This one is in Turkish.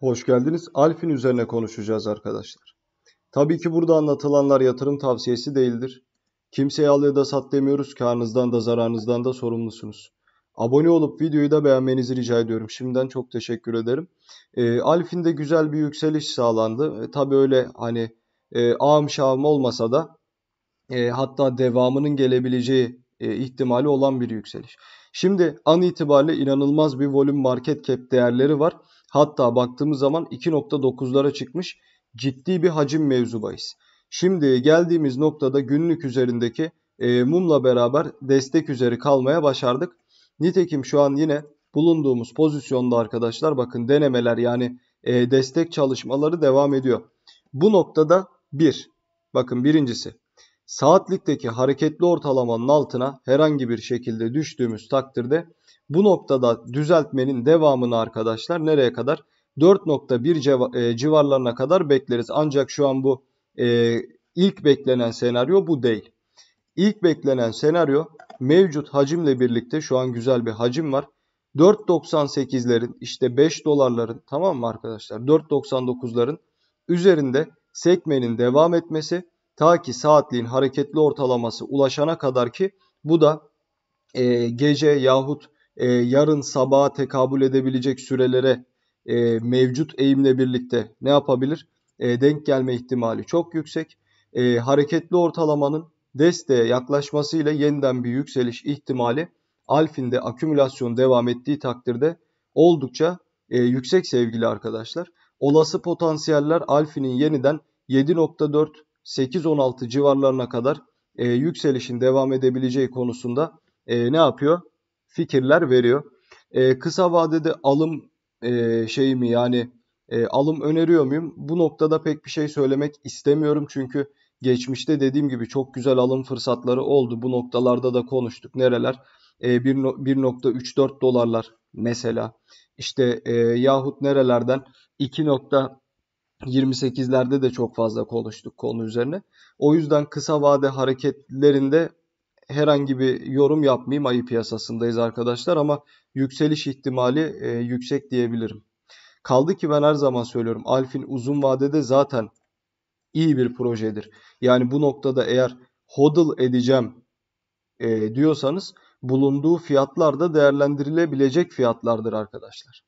Hoş geldiniz. Alfin üzerine konuşacağız arkadaşlar. Tabii ki burada anlatılanlar yatırım tavsiyesi değildir. Kimseye al ya da sat demiyoruz. Karnınızdan da zararınızdan da sorumlusunuz. Abone olup videoyu da beğenmenizi rica ediyorum. Şimdiden çok teşekkür ederim. E, Alfin'de güzel bir yükseliş sağlandı. E, tabii öyle hani e, ağım şağım olmasa da e, hatta devamının gelebileceği e, ihtimali olan bir yükseliş. Şimdi an itibariyle inanılmaz bir volüm market cap değerleri var. Hatta baktığımız zaman 2.9'lara çıkmış ciddi bir hacim mevzubahis. Şimdi geldiğimiz noktada günlük üzerindeki e, mumla beraber destek üzeri kalmaya başardık. Nitekim şu an yine bulunduğumuz pozisyonda arkadaşlar bakın denemeler yani e, destek çalışmaları devam ediyor. Bu noktada bir bakın birincisi saatlikteki hareketli ortalamanın altına herhangi bir şekilde düştüğümüz takdirde bu noktada düzeltmenin devamını arkadaşlar nereye kadar? 4.1 e, civarlarına kadar bekleriz. Ancak şu an bu e, ilk beklenen senaryo bu değil. İlk beklenen senaryo mevcut hacimle birlikte şu an güzel bir hacim var. 4.98'lerin işte 5 dolarların tamam mı arkadaşlar 4.99'ların üzerinde sekmenin devam etmesi Ta ki saatliğin hareketli ortalaması ulaşana kadar ki bu da e, gece yahut e, yarın sabaha tekabül edebilecek sürelere e, mevcut eğimle birlikte ne yapabilir? E, denk gelme ihtimali çok yüksek. E, hareketli ortalamanın desteğe yaklaşmasıyla yeniden bir yükseliş ihtimali alfinde akümülasyon devam ettiği takdirde oldukça e, yüksek sevgili arkadaşlar. Olası potansiyeller alfinin yeniden 7.4 8-16 civarlarına kadar e, yükselişin devam edebileceği konusunda e, ne yapıyor? Fikirler veriyor. E, kısa vadede alım e, şey mi yani e, alım öneriyor muyum? Bu noktada pek bir şey söylemek istemiyorum çünkü geçmişte dediğim gibi çok güzel alım fırsatları oldu. Bu noktalarda da konuştuk. Nereler? E, 1.34 dolarlar mesela. İşte e, yahut nerelerden 2. 28'lerde de çok fazla konuştuk konu üzerine. O yüzden kısa vade hareketlerinde herhangi bir yorum yapmayayım. Ayı piyasasındayız arkadaşlar ama yükseliş ihtimali e, yüksek diyebilirim. Kaldı ki ben her zaman söylüyorum Alfin uzun vadede zaten iyi bir projedir. Yani bu noktada eğer hodl edeceğim e, diyorsanız bulunduğu fiyatlar da değerlendirilebilecek fiyatlardır arkadaşlar.